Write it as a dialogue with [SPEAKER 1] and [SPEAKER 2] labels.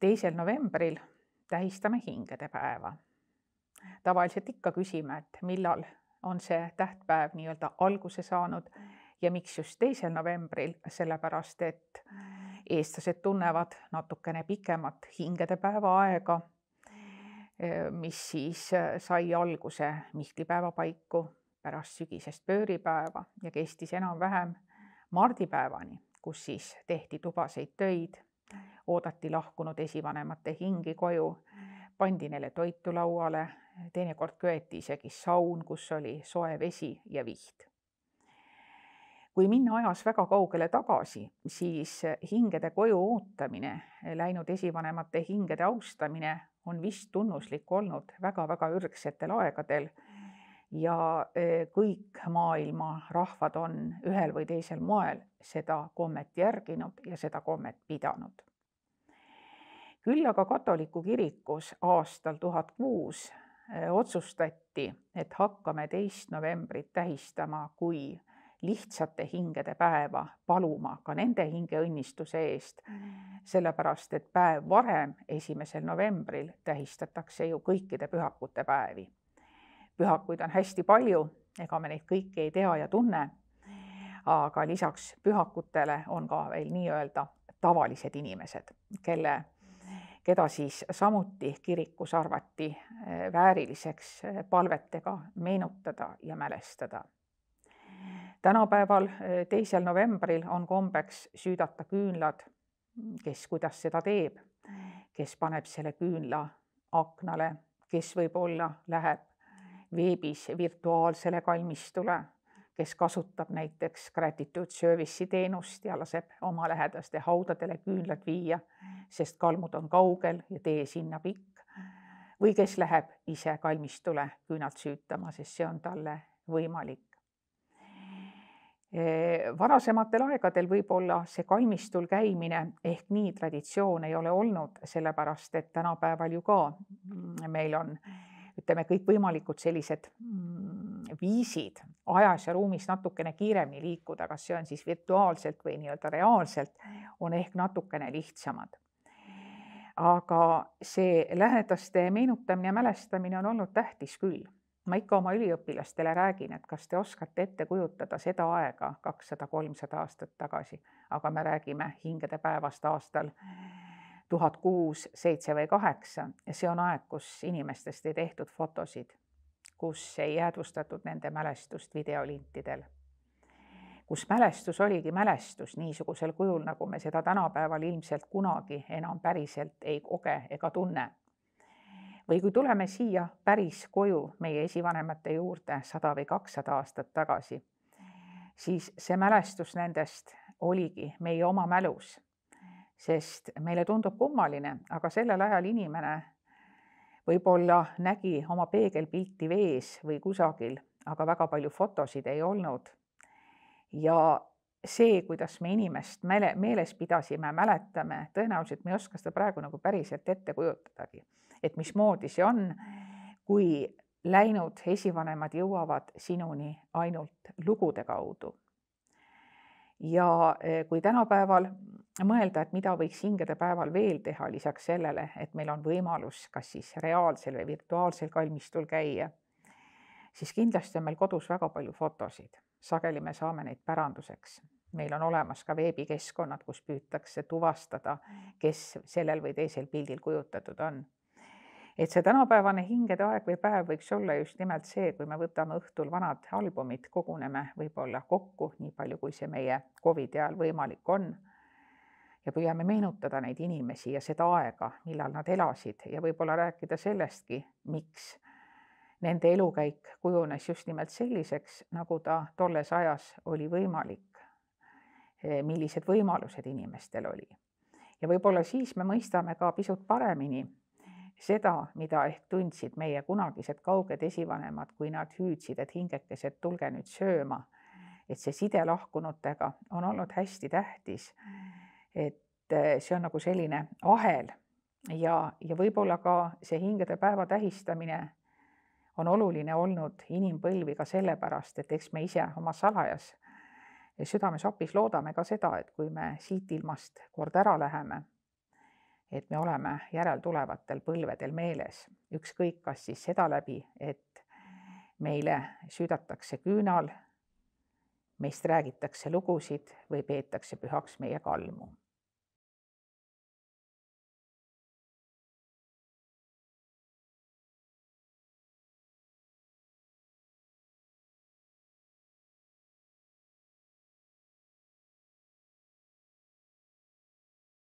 [SPEAKER 1] teisel novembril tähistame hingedepäeva. tavaliselt ikka küsime, et millal on see tähtpäev nii-öelda alguse saanud ja miks just teisel novembril, sellepärast et eestlased tunnevad natukene pikemat hingedepäeva aega, mis siis sai alguse mihklipäeva paiku pärast sügisest pööripäeva ja kestis enam-vähem mardipäevani, kus siis tehti tubaseid töid oodati lahkunud esivanemate hingi koju, pandi neile toitu lauale, teinekord köeti isegi saun, kus oli soe vesi ja viht. kui minna ajas väga kaugele tagasi, siis hingede koju ootamine, läinud esivanemate hingede austamine on vist tunnuslik olnud väga-väga ürgsetel aegadel ja eh, kõik maailma rahvad on ühel või teisel moel seda kommet järginud ja seda kommet pidanud. küll aga katoliku kirikus aastal tuhat kuus eh, otsustati, et hakkame teist novembrit tähistama kui lihtsate hingede päeva, paluma ka nende hingeõnnistuse eest. Mm. sellepärast, et päev varem, esimesel novembril tähistatakse ju kõikide pühakute päevi pühakuid on hästi palju, ega me neid kõiki ei tea ja tunne. aga lisaks pühakutele on ka veel nii-öelda tavalised inimesed, kelle, keda siis samuti kirikus arvati eh, vääriliseks eh, palvetega meenutada ja mälestada. tänapäeval, eh, teisel novembril on kombeks süüdata küünlad, kes kuidas seda teeb, kes paneb selle küünla aknale, kes võib-olla läheb veebis virtuaalsele kalmistule, kes kasutab näiteks gratitude service'i teenust ja laseb oma lähedaste haudadele küünlad viia, sest kalmud on kaugel ja tee sinna pikk. või kes läheb ise kalmistule küünad süütama, sest see on talle võimalik. varasematel aegadel võib-olla see kalmistul käimine ehk nii traditsioon ei ole olnud, sellepärast et tänapäeval ju ka mm, meil on ütleme, kõikvõimalikud sellised mm, viisid ajas ja ruumis natukene kiiremini liikuda, kas see on siis virtuaalselt või nii-öelda reaalselt, on ehk natukene lihtsamad. aga see lähedaste meenutamine ja mälestamine on olnud tähtis küll. ma ikka oma üliõpilastele räägin, et kas te oskate ette kujutada seda aega kakssada, kolmsada aastat tagasi, aga me räägime hingedepäevast aastal tuhat kuus, seitse või kaheksa, see on aeg, kus inimestest ei tehtud fotosid, kus ei jäädvustatud nende mälestust videolintidel, kus mälestus oligi mälestus niisugusel kujul, nagu me seda tänapäeval ilmselt kunagi enam päriselt ei koge ega tunne. või kui tuleme siia päris koju meie esivanemate juurde sada või kakssada aastat tagasi, siis see mälestus nendest oligi meie oma mälus sest meile tundub kummaline, aga sellel ajal inimene võib-olla nägi oma peegelpilti vees või kusagil, aga väga palju fotosid ei olnud. ja see, kuidas me inimest meele, meeles pidasime, mäletame, tõenäoliselt me ei oska seda praegu nagu päriselt ette kujutadagi, et mismoodi see on, kui läinud esivanemad jõuavad sinuni ainult lugude kaudu ja eh, kui tänapäeval mõelda, et mida võiks hingedepäeval veel teha lisaks sellele, et meil on võimalus kas siis reaalsel või virtuaalsel kalmistul käia, siis kindlasti on meil kodus väga palju fotosid, sageli me saame neid päranduseks. meil on olemas ka veebikeskkonnad, kus püütakse tuvastada, kes sellel või teisel pildil kujutatud on et see tänapäevane hingede aeg või päev võiks olla just nimelt see, kui me võtame õhtul vanad albumid, koguneme võib-olla kokku, nii palju kui see meie Covidi ajal võimalik on ja püüame meenutada neid inimesi ja seda aega, millal nad elasid ja võib-olla rääkida sellestki, miks nende elukäik kujunes just nimelt selliseks, nagu ta tolles ajas oli võimalik. Eh, millised võimalused inimestel oli ja võib-olla siis me mõistame ka pisut paremini seda, mida ehk tundsid meie kunagised kauged esivanemad, kui nad hüüdsid, et hingekesed, tulge nüüd sööma. et see side lahkunutega on olnud hästi tähtis. et eh, see on nagu selline ahel ja, ja võib-olla ka see hingede päeva tähistamine on oluline olnud inimpõlvi ka sellepärast, et eks me ise oma salajas südames hoopis loodame ka seda, et kui me siit ilmast kord ära läheme et me oleme järeltulevatel põlvedel meeles, ükskõik kas siis seda läbi, et meile süüdatakse küünal, meist räägitakse lugusid või peetakse pühaks meie kalmu